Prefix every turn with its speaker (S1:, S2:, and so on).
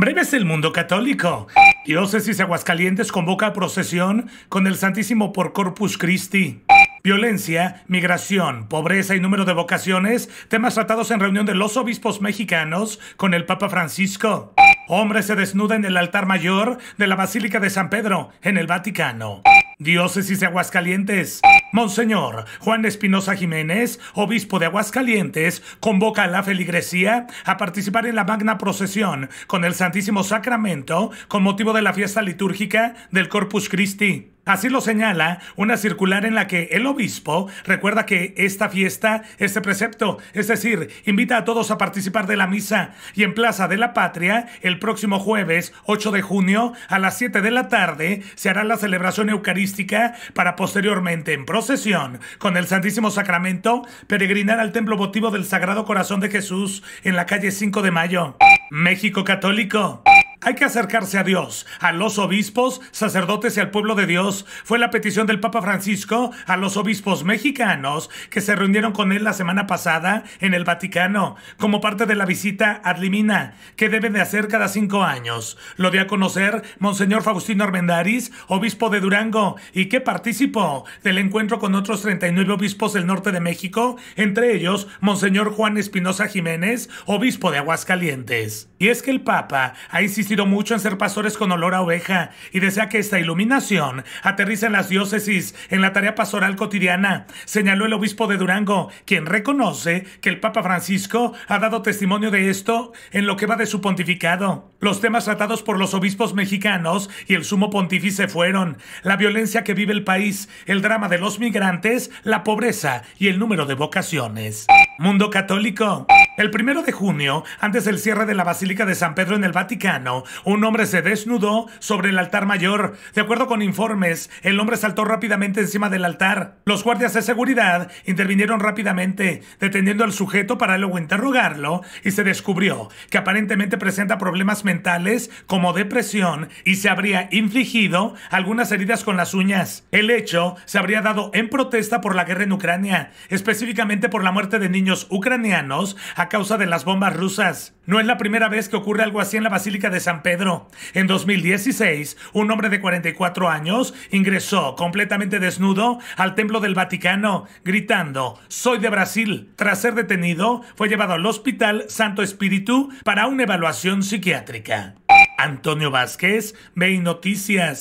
S1: Breves el mundo católico. Diócesis Aguascalientes convoca procesión con el Santísimo por Corpus Christi. Violencia, migración, pobreza y número de vocaciones, temas tratados en reunión de los obispos mexicanos con el Papa Francisco. Hombre se desnuda en el altar mayor de la Basílica de San Pedro, en el Vaticano. Diócesis de Aguascalientes. Monseñor Juan Espinosa Jiménez, obispo de Aguascalientes, convoca a la feligresía a participar en la magna procesión con el Santísimo Sacramento con motivo de la fiesta litúrgica del Corpus Christi. Así lo señala una circular en la que el obispo recuerda que esta fiesta, este precepto, es decir, invita a todos a participar de la misa y en Plaza de la Patria, el próximo jueves 8 de junio a las 7 de la tarde, se hará la celebración eucarística para posteriormente en procesión con el Santísimo Sacramento peregrinar al templo votivo del Sagrado Corazón de Jesús en la calle 5 de Mayo. México Católico. Hay que acercarse a Dios, a los obispos, sacerdotes y al pueblo de Dios. Fue la petición del Papa Francisco a los obispos mexicanos que se reunieron con él la semana pasada en el Vaticano, como parte de la visita ad limina que deben de hacer cada cinco años. Lo dio a conocer Monseñor Faustino Armendaris, obispo de Durango, y que participó del encuentro con otros 39 obispos del norte de México, entre ellos Monseñor Juan Espinosa Jiménez, obispo de Aguascalientes. Y es que el Papa ha insistido mucho en ser pastores con olor a oveja y desea que esta iluminación aterrice en las diócesis, en la tarea pastoral cotidiana, señaló el obispo de Durango, quien reconoce que el Papa Francisco ha dado testimonio de esto en lo que va de su pontificado. Los temas tratados por los obispos mexicanos y el sumo pontífice fueron la violencia que vive el país, el drama de los migrantes, la pobreza y el número de vocaciones. Mundo Católico. El primero de junio, antes del cierre de la Basílica de San Pedro en el Vaticano, un hombre se desnudó sobre el altar mayor. De acuerdo con informes, el hombre saltó rápidamente encima del altar. Los guardias de seguridad intervinieron rápidamente, deteniendo al sujeto para luego interrogarlo, y se descubrió que aparentemente presenta problemas mentales como depresión y se habría infligido algunas heridas con las uñas. El hecho se habría dado en protesta por la guerra en Ucrania, específicamente por la muerte de niños ucranianos a causa de las bombas rusas. No es la primera vez que ocurre algo así en la Basílica de San Pedro. En 2016, un hombre de 44 años ingresó completamente desnudo al Templo del Vaticano, gritando, Soy de Brasil. Tras ser detenido, fue llevado al Hospital Santo Espíritu para una evaluación psiquiátrica. Antonio Vázquez, Bay Noticias.